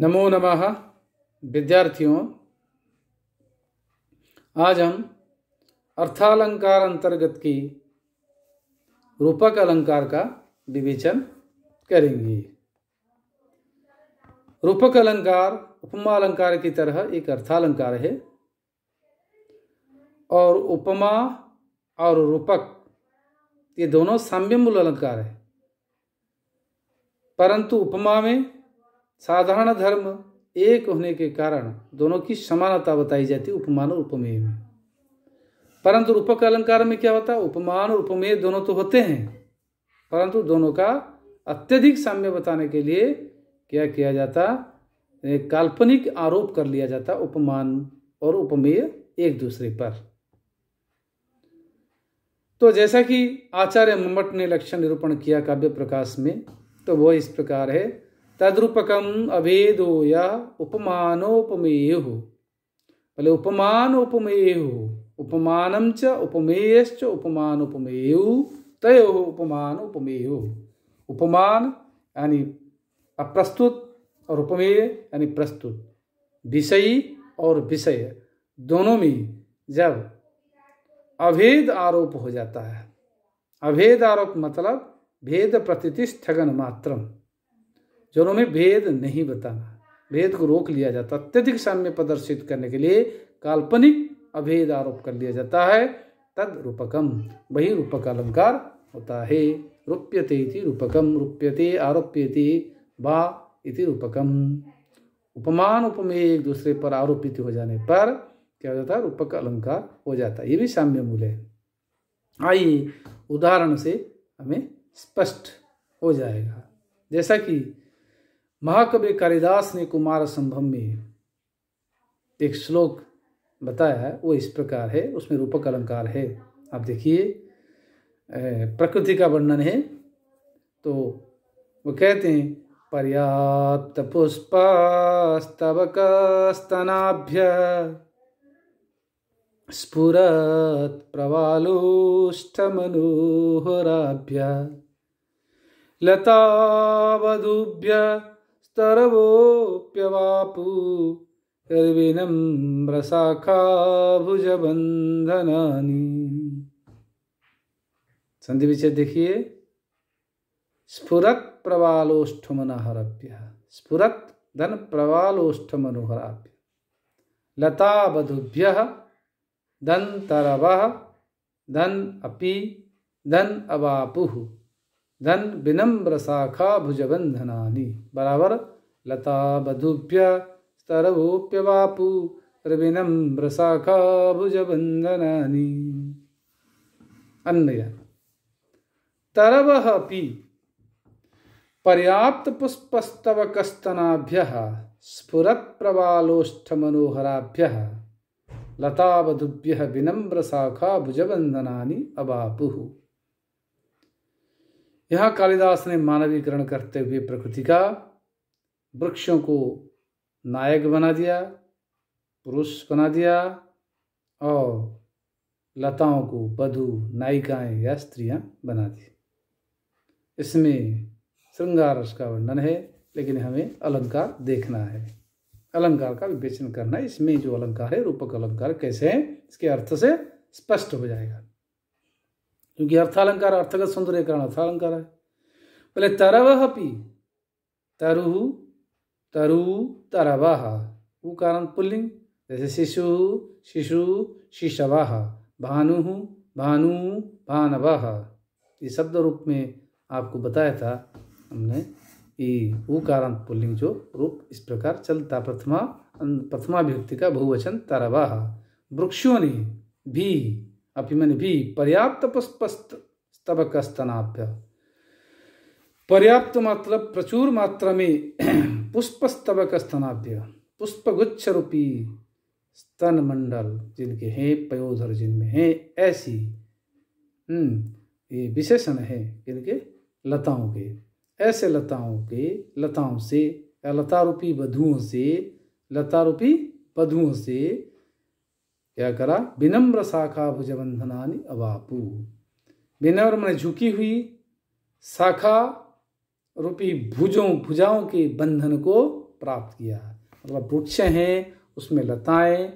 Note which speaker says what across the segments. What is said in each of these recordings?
Speaker 1: नमो नमः विद्यार्थियों आज हम अर्थालंकार अंतर्गत की रूपक अलंकार का विवेचन करेंगे रूपक अलंकार उपमा अलंकार की तरह एक अर्थालंकार है और उपमा और रूपक ये दोनों साम्य मूल अलंकार है परंतु उपमा में साधारण धर्म एक होने के कारण दोनों की समानता बताई जाती है उपमान और उपमेय में परंतु रूपक अलंकार में क्या होता है उपमान और उपमेय दोनों तो होते हैं परंतु दोनों का अत्यधिक साम्य बताने के लिए क्या किया जाता काल्पनिक आरोप कर लिया जाता उपमान और उपमेय एक दूसरे पर तो जैसा कि आचार्य मम्मट ने लक्षण निरूपण किया काव्य प्रकाश में तो वह इस प्रकार है तद्रूपकम अभेदो या उपमानोपमेय हो भले उपमान उपमेय हो उपमानम च उपमेयच उपमान उपमेयु तय हो उपमान उपमेय हो उपमान यानी अप्रस्तुत और उपमेय यानी प्रस्तुत विषयी और विषय दोनों में जब अभेद आरोप हो जाता है अभेद आरोप मतलब भेद प्रतिष्ठगन मात्रम जोरों में भेद नहीं बताना भेद को रोक लिया जाता अत्यधिक साम्य प्रदर्शित करने के लिए काल्पनिक अभेद आरोप कर लिया जाता है तद रूपकम वही रूपक अलंकार होता है रूप्यते रूपकम रूप्यते आरोप्यते वा इति रूपकम उपमान उपमेय एक दूसरे पर आरोपित हो जाने पर क्या हो जाता है रूपक अलंकार हो जाता है ये भी साम्य मूल है आइए उदाहरण से हमें स्पष्ट हो जाएगा जैसा कि महाकवि कालिदास ने कुमार संभव में एक श्लोक बताया है वो इस प्रकार है उसमें रूपक अलंकार है आप देखिए प्रकृति का वर्णन है तो वो कहते हैं पर्याप्त पुष्पस्तवकस्तनाभ्य स्फुरत् मनोहराभ्य लतावधूभ्य स्तरवोऽप्यवापु रविनम्रशाखाभुजबन्धनानि संधि विषय देखिए स्फुरत प्रवालोष्ठ मनोहरभ्य स्फुरत धन प्रवालोष्ठ मनोहराभ्य लता बधुभ्य धन तरव धन अपि धन अवापु धन विनम्र शाखा भुजबंधनानी बराबर लता बधुभ्य स्तरभूप्य बापू त्रिविनम्र शाखा भुजबंधनानी अन्य तरव पी पर्याप्त पुष्पस्तव कस्तनाभ्य स्फुर प्रवालोष्ठ मनोहराभ्य लतावधुभ्य विनम्र शाखा भुजबंदना अबापु यहाँ कालिदास ने मानवीकरण करते हुए प्रकृति का वृक्षों को नायक बना दिया पुरुष बना दिया और लताओं को वधु नायिकाएं या स्त्रियां बना दी इसमें श्रृंगार का वर्णन है लेकिन हमें अलंकार देखना है अलंकार का विवेचन करना है इसमें जो अलंकार है रूपक अलंकार कैसे हैं इसके अर्थ से स्पष्ट हो जाएगा क्योंकि अर्थालंकार अर्थगत सौंदर्यकरण अर्थालंकार है बोले तरव पी तरु तरु तरवह वो कारण पुल्लिंग जैसे शिशु शिशु शिशवाह भानु भानु भानवाह ये शब्द रूप में आपको बताया था हमने ये वो कारण पुल्लिंग जो रूप इस प्रकार चलता प्रथमा प्रथमा व्यक्ति का बहुवचन तरवाह वृक्षों ने भी भी पर्याप्त पुष्पस्त स्तबक स्तनाभ्य पर्याप्त मतलब प्रचुर मात्रा में पुष्प स्तबक स्तनाभ्य पुष्प गुच्छ रूपी स्तन मंडल जिनके हैं पयोधर जिनमें हैं ऐसी हम्म, ये विशेषण है इनके लताओं के ऐसे लताओं के लताओं से या लतारूपी वधुओं से लतारूपी वधुओं से क्या करा विनम्र शाखा भुजबंधना अवापू विनम्र मैंने झुकी हुई शाखा रूपी भुजों भुजाओं के बंधन को प्राप्त किया मतलब वृक्ष हैं उसमें लताएं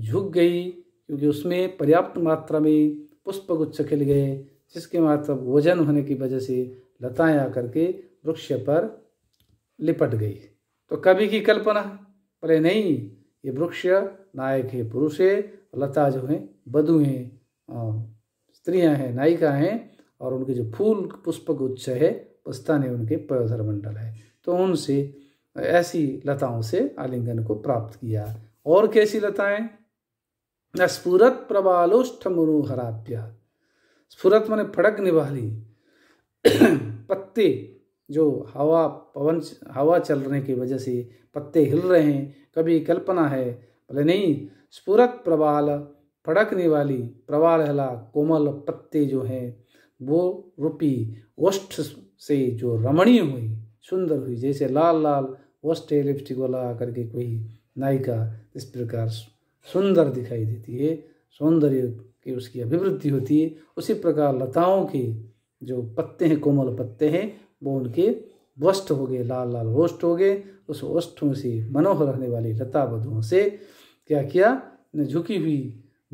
Speaker 1: झुक गई क्योंकि उसमें पर्याप्त मात्रा में पुष्प गुच्छ खिल गए जिसके मात्र वजन होने की वजह से लताएं आकर के वृक्ष पर लिपट गई तो कभी की कल्पना बोले नहीं ये वृक्ष नायक है पुरुष है लता जो हैं बधु हैं स्त्रियां हैं नायिका हैं और उनके जो फूल पुष्प गुच्छ है पस्ताने उनके पयोधर मंडल है तो उनसे ऐसी लताओं से आलिंगन को प्राप्त किया और कैसी लताएं स्फुरत प्रबालोष्ठ मनोहराप्या स्फुरत मैंने फड़क वाली पत्ते जो हवा पवन हवा चलने की वजह से पत्ते हिल रहे हैं कभी कल्पना है भले नहीं स्फुरक प्रवाल फड़कने वाली हला कोमल पत्ते जो हैं वो रूपी ओष्ठ से जो रमणीय हुई सुंदर हुई जैसे लाल लाल ओष्ठ लिपस्टिक वाला करके कोई नायिका इस प्रकार सुंदर दिखाई देती है सौंदर्य की उसकी अभिवृद्धि होती है उसी प्रकार लताओं के जो पत्ते हैं कोमल पत्ते हैं वो उनके वष्ट हो गए लाल लाल ओष्ठ हो गए उस ओष्ठों से मनोहर रहने वाली लता बधुओं से क्या किया ने झुकी हुई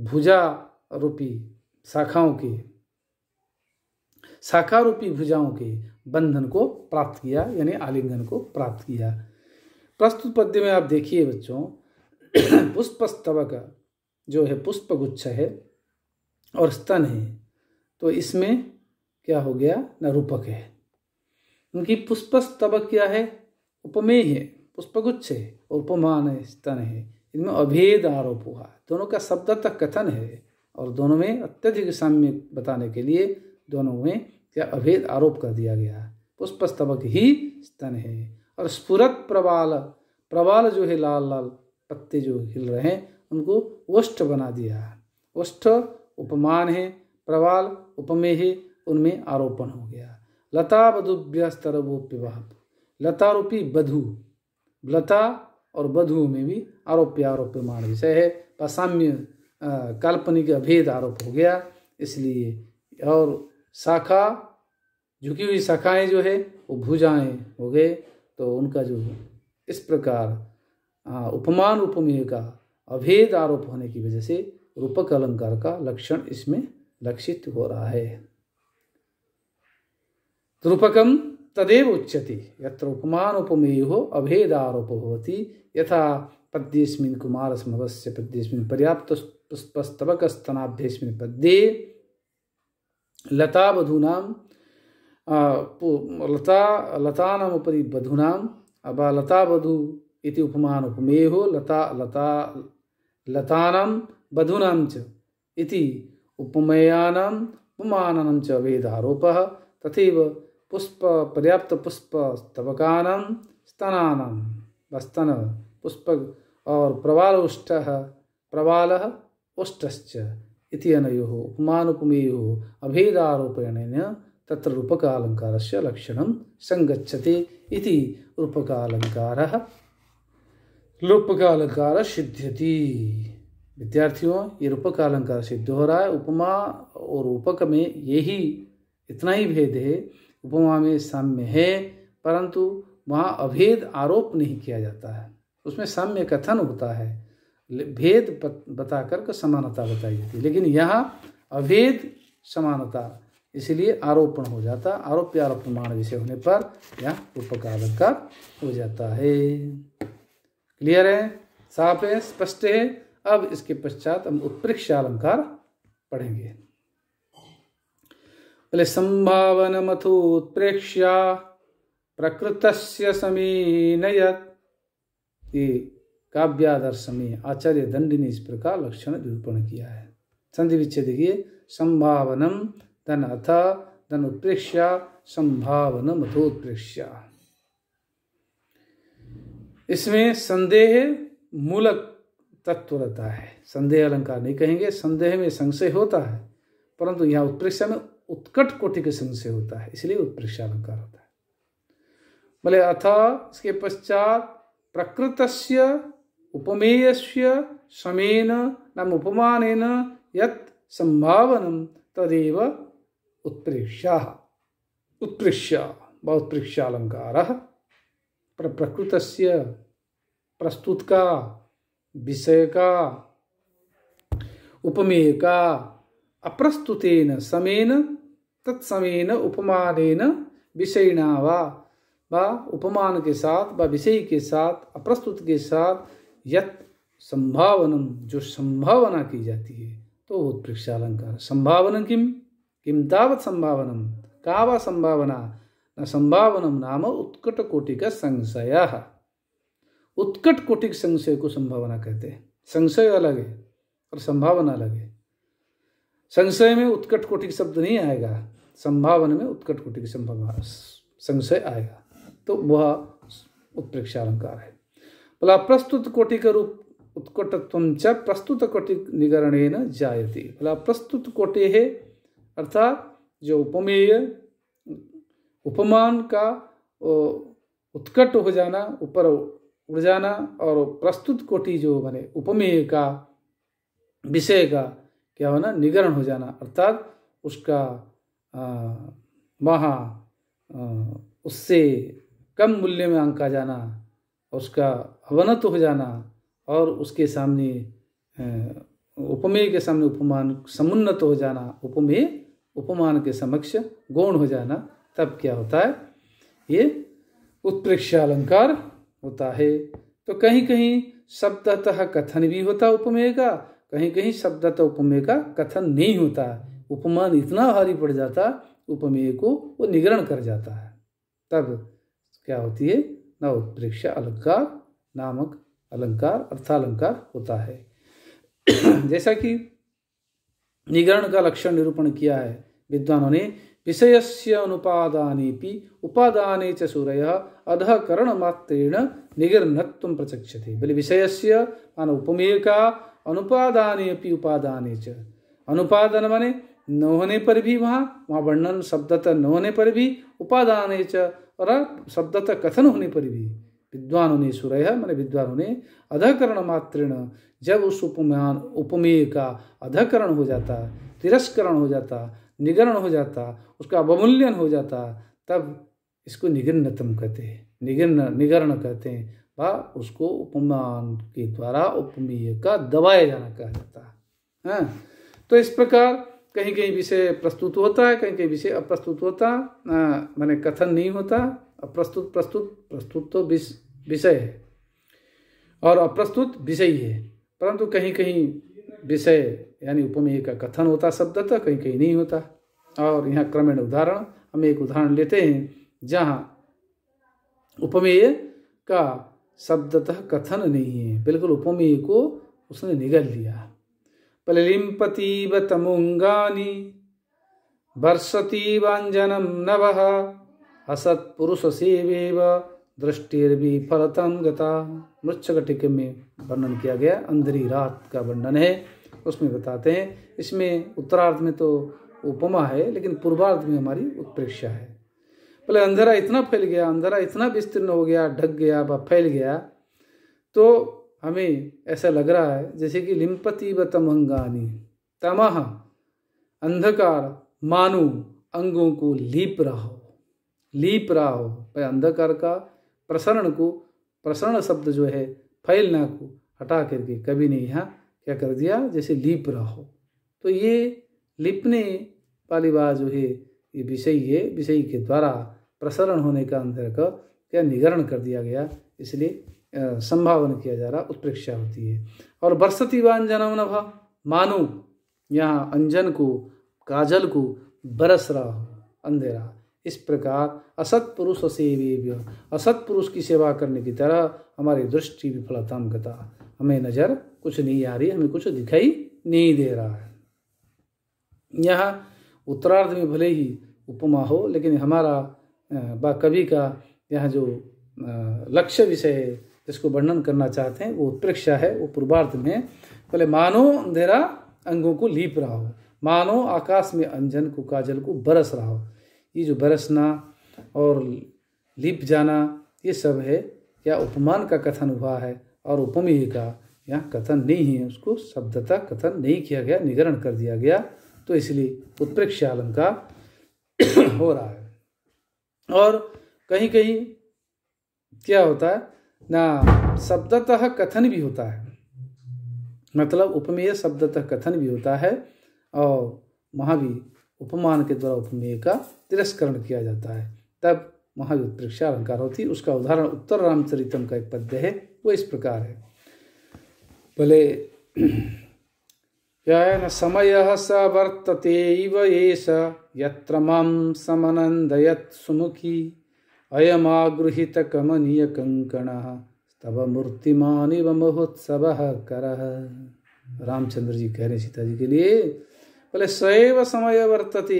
Speaker 1: भुजा रूपी शाखाओं के शाखा रूपी भुजाओं के बंधन को प्राप्त किया यानी आलिंगन को प्राप्त किया प्रस्तुत पद्य में आप देखिए बच्चों पुष्प स्तवक जो है पुष्प गुच्छ है और स्तन है तो इसमें क्या हो गया न रूपक है उनकी पुष्प स्तवक क्या है उपमेय है पुष्पगुच्छ है और उपमान है स्तन है इनमें अभेद आरोप हुआ दोनों का शब्द तक कथन है और दोनों में अत्यधिक साम्य बताने के लिए दोनों में क्या अभेद आरोप कर दिया गया पुष्प पुष्पस्तवक ही स्तन है और स्फुरत प्रवाल प्रवाल जो है लाल लाल पत्ते जो हिल रहे हैं उनको ओष्ठ बना दिया ओष्ठ उपमान है प्रवाल उपमेय है उनमें आरोपण हो गया लता बधुभ्य लता रूपी बधु लता और बधु में भी आरोप्य आरोप्यमाण विषय है असाम्य काल्पनिक अभेद आरोप हो गया इसलिए और शाखा झुकी हुई शाखाएं जो है वो भुजाएं हो गए तो उनका जो इस प्रकार उपमान उपमेय का अभेद आरोप होने की वजह से रूपक अलंकार का लक्षण इसमें लक्षित हो रहा है रूपकम तदेव उच्यते यत्र उपमानोपमेयो अभेदारोपभवति यथा पद्येस्मिन् कुमारस्मवस्य पद्येस्मिन् पर्याप्त पुष्पस्तबकस्तनाभ्यस्मिन् पद्ये लतावधूनां लता लतानामुपरि वधूनां वा लतावधू इति उपमानोपमेयो लता लता लतानां वधूनां च इति उपमेयानाम् उपमाननं च वेदारोपः तथैव पुष्प पर्याप्त पुष्प स्तवकानम स्तनानम वस्तन पुष्प और प्रवाल उष्ट प्रवाल उष्टश्च इति अनयोः उपमानुपमेयोः तत्र रूपकालङ्कारस्य लक्षणं सङ्गच्छति इति रूपकालङ्कारः रूपकालङ्कार सिद्ध्यति विद्यार्थियों ये रूपकालङ्कार सिद्ध हो रहा है उपमा और रूपक में यही इतना ही भेद है उपमा में साम्य है परंतु वहाँ अभेद आरोप नहीं किया जाता है उसमें साम्य कथन होता है भेद बता कर समानता बताई जाती है लेकिन यहाँ अभेद समानता इसलिए आरोपण हो जाता आरोप आरोप प्रमाण विषय होने पर यह उपकारक का हो जाता है क्लियर है साफ है स्पष्ट है अब इसके पश्चात हम उत्प्रेक्ष अलंकार पढ़ेंगे संभावन क्लिसम्भावनमथोत्प्रेक्ष्य प्रकृतस्य समीनयत ये काव्यादर्श में आचार्य दंड ने इस प्रकार लक्षण निरूपण किया है संधि विच्छेद देखिए संभावनम धन अथ धन उत्प्रेक्षा संभावन अथोत्प्रेक्षा इसमें संदेह मूलक तत्व रहता है संदेह अलंकार नहीं कहेंगे संदेह में संशय होता है परंतु यहाँ उत्प्रेक्षा में उत्कट कोटि के संशय होता है इसलिए उत्प्रेक्षा अलंकार होता है भले अथ इसके पश्चात प्रकृत से समेन नाम उपमान यत तदेव उत्प्रेक्षा उत्प्रेक्षा व अलंकार पर प्रकृत प्रस्तुत का विषय का उपमेय का अप्रस्तुतेन समेन तत्समेन उपमानेन विषयिणा वा व उपमान के साथ व विषय के साथ अप्रस्तुत के साथ यत संभावनम जो संभावना की जाती है तो उत्प्रेक्षालंकार संभावनम किम किम तावत संभावनम का वा संभावना न संभावनम नाम उत्कट कोटि का संशय उत्कट कोटिक संशय को संभावना कहते हैं संशय अलग है और संभावना अलग है संशय में उत्कट कोटिक शब्द नहीं आएगा संभावना में उत्कट कोटि की संभावना संशय आएगा तो वह उत्प्रेक्षा अलंकार है बोला प्रस्तुत कोटि का रूप उत्कटत्व च प्रस्तुत कोटि निगरण न जायती बोला प्रस्तुत कोटि है अर्थात जो उपमेय उपमान का उत्कट हो जाना ऊपर उड़ जाना और प्रस्तुत कोटि जो बने उपमेय का विषय का क्या होना निगरण हो जाना अर्थात उसका वहाँ उससे कम मूल्य में आंका जाना उसका अवनत हो जाना और उसके सामने उपमेय के सामने उपमान समुन्नत हो जाना उपमेय उपमान के समक्ष गौण हो जाना तब क्या होता है ये उत्प्रेक्षा अलंकार होता है तो कहीं कहीं शब्दतः कथन भी होता उपमेय का कहीं कहीं शब्दतः उपमेय का कथन नहीं होता उपमान इतना भारी पड़ जाता उपमेय को वो निगरण कर जाता है तब क्या होती है न उत्प्रेक्षा अलंकार नामक अलंकार अर्थालंकार होता है जैसा कि निगरण का लक्षण निरूपण किया है विद्वानों ने विषय से अनुपादाने उपादाने च सूरय अधः करण मात्रेण निगरणत्व प्रचक्षते बोले विषय से मान उपमेय का अनुपादाने उपादने उपादाने च अनुपादन माने न होने पर भी वहाँ वहाँ वर्णन शब्दतः न होने पर भी उपादान च और शब्दतः कथन होने पर भी विद्वान होने सुरय मैंने विद्वान होने अधकरण मात्र जब उस उपमान उपमेय का अधकरण हो जाता तिरस्करण हो जाता निगरण हो जाता उसका अवमूल्यन हो जाता तब इसको निगन्नतम कहते हैं निगिन निगरण कहते हैं व उसको उपमान के द्वारा उपमेय का दबाया जाना कहा जाता है हाँ, तो इस प्रकार कहीं कहीं विषय प्रस्तुत होता है कहीं कहीं विषय अप्रस्तुत होता मैंने कथन नहीं होता अप्रस्तुत प्रस्तुत प्रस्तुत तो विषय है और अप्रस्तुत विषय है परंतु कहीं कहीं विषय यानी उपमेय का कथन होता शब्दतः कहीं कहीं नहीं होता और यहाँ क्रमेण उदाहरण हम एक उदाहरण लेते हैं जहाँ उपमेय का शब्दतः कथन नहीं है बिल्कुल उपमेय को उसने निगल लिया प्रलिम्पतीव तमुङ्गानि वर्षतीवाञ्जनं नवः असत्पुरुषसेवेव दृष्टिर्विफलतम गता मृक्षकटिक में वर्णन किया गया अंधेरी रात का वर्णन है उसमें बताते हैं इसमें उत्तरार्ध में तो उपमा है लेकिन पूर्वार्ध में हमारी उत्प्रेक्षा है पहले अंधेरा इतना फैल गया अंधेरा इतना विस्तीर्ण हो गया ढक गया व फैल गया तो हमें ऐसा लग रहा है जैसे कि लिम्पति व तमंगानी तमह अंधकार मानो अंगों को लीप रहा हो लीप रहा हो अंधकार का प्रसरण को प्रसरण शब्द जो है फैलना को हटा करके कभी ने यहाँ क्या कर दिया जैसे लीप रहा हो तो ये लिपने वाली बात जो है ये विषय है विषय के द्वारा प्रसरण होने का अंधकार का क्या निगरण कर दिया गया इसलिए संभावन किया जा रहा उत्प्रेक्षा होती है और बरसतीवान जनम नभा मानो यहाँ अंजन को काजल को बरस रहा हो अंधेरा इस प्रकार असत पुरुष असेव्य असत पुरुष की सेवा करने की तरह हमारी दृष्टि विफलताम गता हमें नज़र कुछ नहीं आ रही हमें कुछ दिखाई नहीं दे रहा है यहाँ उत्तरार्ध में भले ही उपमा हो लेकिन हमारा व कवि का यह जो लक्ष्य विषय है जिसको वर्णन करना चाहते हैं वो उत्प्रेक्षा है वो पूर्वार्ध में बोले मानो अंधेरा अंगों को लीप रहा हो मानो आकाश में अंजन को काजल को बरस रहा हो ये जो बरसना और लीप जाना ये सब है या उपमान का कथन हुआ है और उपमेय का यह कथन नहीं है उसको शब्दता कथन नहीं किया गया निगरण कर दिया गया तो इसलिए उत्प्रेक्ष का हो रहा है और कहीं कहीं क्या होता है ना शब्दतः कथन भी होता है मतलब उपमेय शब्दतः कथन भी होता है और वहाँ भी उपमान के द्वारा उपमेय का तिरस्करण किया जाता है तब महायुद्ध परीक्षा अलंकार होती उसका उदाहरण उत्तर रामचरितम का एक पद्य है वो इस प्रकार है भले यन समय स वर्तते ये यत्र मम समनंदयत सुमुखी अयमागृहितकमनीयकङ्कणः स्तव मूर्तिमानिव महोत्सवः करः रामचंद्र जी कह रहे सीता जी के लिए बोले सैव समय वर्तते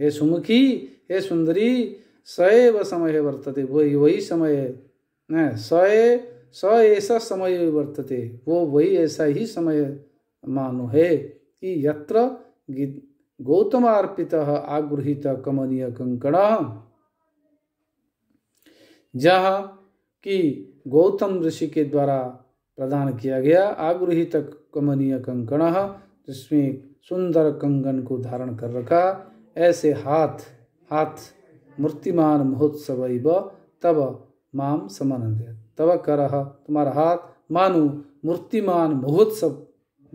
Speaker 1: हे सुमुखी हे सुंदरी सैव समय वर्तते वो वही समय है सय स ऐसा समय वर्तते वो वही ऐसा ही समय मानो है कि यत्र गौतमार्पित आगृहित कमनीय कंकण जहाँ कि गौतम ऋषि के द्वारा प्रदान किया गया आगृहित कमनीय कंकण जिसमें सुंदर कंगन को धारण कर रखा ऐसे हाथ हाथ मूर्तिमान महोत्सव तब माम समानंद तब कर तुम्हारा हाथ मानो मूर्तिमान महोत्सव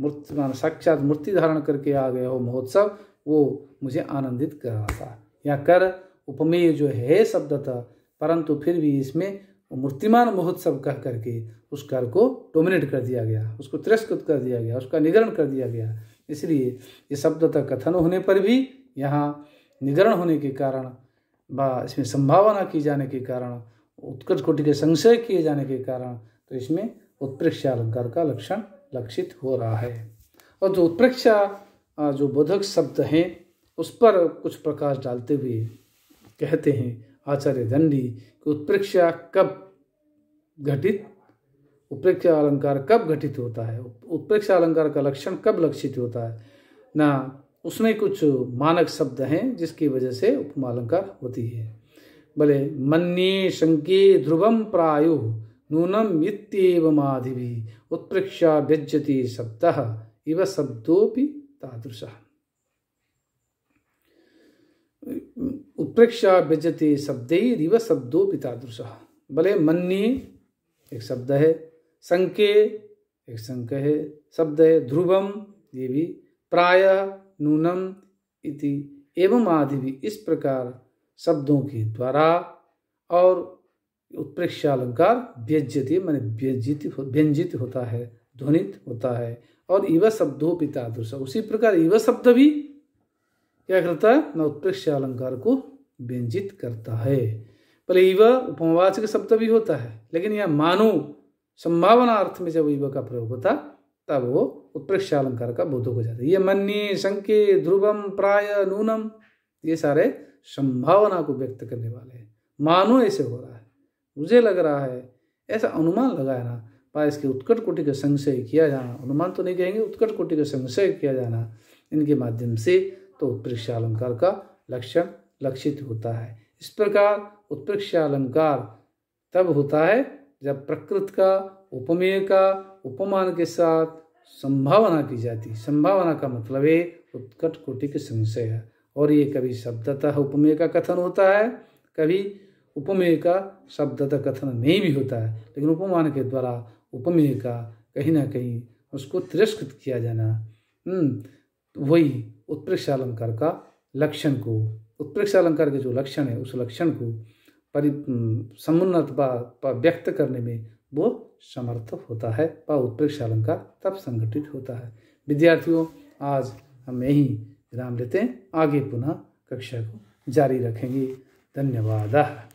Speaker 1: मूर्तिमान साक्षात मूर्ति धारण करके आ गया हो महोत्सव वो मुझे आनंदित कर रहा था या कर उपमेय जो है शब्द था परंतु फिर भी इसमें मूर्तिमान महोत्सव कह करके उस कर को डोमिनेट कर दिया गया उसको तिरस्कृत कर दिया गया उसका निगरण कर दिया गया इसलिए ये तक कथन होने पर भी यहाँ निगरण होने के कारण व इसमें संभावना की जाने के कारण उत्कट कोटि के संशय किए जाने के कारण तो इसमें उत्प्रेक्षा अलंकार का लक्षण लक्षित हो रहा है और जो उत्प्रेक्षा जो बोधक शब्द हैं उस पर कुछ प्रकाश डालते हुए कहते हैं आचार्य दंडी कि उत्प्रेक्षा कब घटित उत्प्रेक्षा अलंकार कब घटित होता है उत्प्रेक्षा अलंकार का लक्षण कब लक्षित होता है ना उसमें कुछ मानक शब्द हैं जिसकी वजह से उपमा अलंकार होती है भले मन्ये शंके ध्रुवम प्रायु नूनम इतमाधि उत्प्रेक्षा व्यज्यति शब्द इव शब्दों तादृश उत्प्रेक्षा व्यजते शब्दों शब्दो पितादृश भले मन्नी एक शब्द है संके एक संक है शब्द है ध्रुवम ये भी प्राय नूनम इति एवं आदि भी इस प्रकार शब्दों के द्वारा और उत्प्रेक्षा अलंकार व्यज्यति मान व्यजित व्यंजित होता है ध्वनित होता है और इव शब्दों पितादृश उसी प्रकार इव शब्द भी क्या करता है न उत्प्रेक्षा अलंकार को व्यंजित करता है भले इव उपमवाचक शब्द भी होता है लेकिन यह मानो संभावना अर्थ में जब इव का प्रयोग होता तब वो उत्प्रेक्ष अलंकार का बोधक हो जाता है ये मन्य शंके ध्रुवम प्राय नूनम ये सारे संभावना को व्यक्त करने वाले हैं मानो ऐसे हो रहा है मुझे लग रहा है ऐसा अनुमान लगाना पर इसके उत्कट कोटि का संशय किया जाना अनुमान तो नहीं कहेंगे उत्कट कोटि का संशय किया जाना इनके माध्यम से तो उत्प्रेक्ष अलंकार का लक्षण लक्षित होता है इस प्रकार उत्प्रेक्ष अलंकार तब होता है जब प्रकृत का उपमेय का उपमान के साथ संभावना की जाती संभावना का मतलब है उत्कट कोटि के संशय है और ये कभी शब्दतः उपमेय का कथन होता है कभी उपमेय का शब्दतः कथन नहीं भी होता है लेकिन उपमान के द्वारा उपमेय का कहीं ना कहीं उसको तिरस्कृत किया जाना हम्म, वही उत्प्रेक्ष अलंकार का लक्षण को उत्प्रेक्ष अलंकार के जो लक्षण है उस लक्षण को परि समुन्नत व्यक्त करने में वो समर्थ होता है व उत्प्रेक्ष अलंकार तब संगठित होता है विद्यार्थियों आज हम यही विराम लेते हैं आगे पुनः कक्षा को जारी रखेंगे धन्यवाद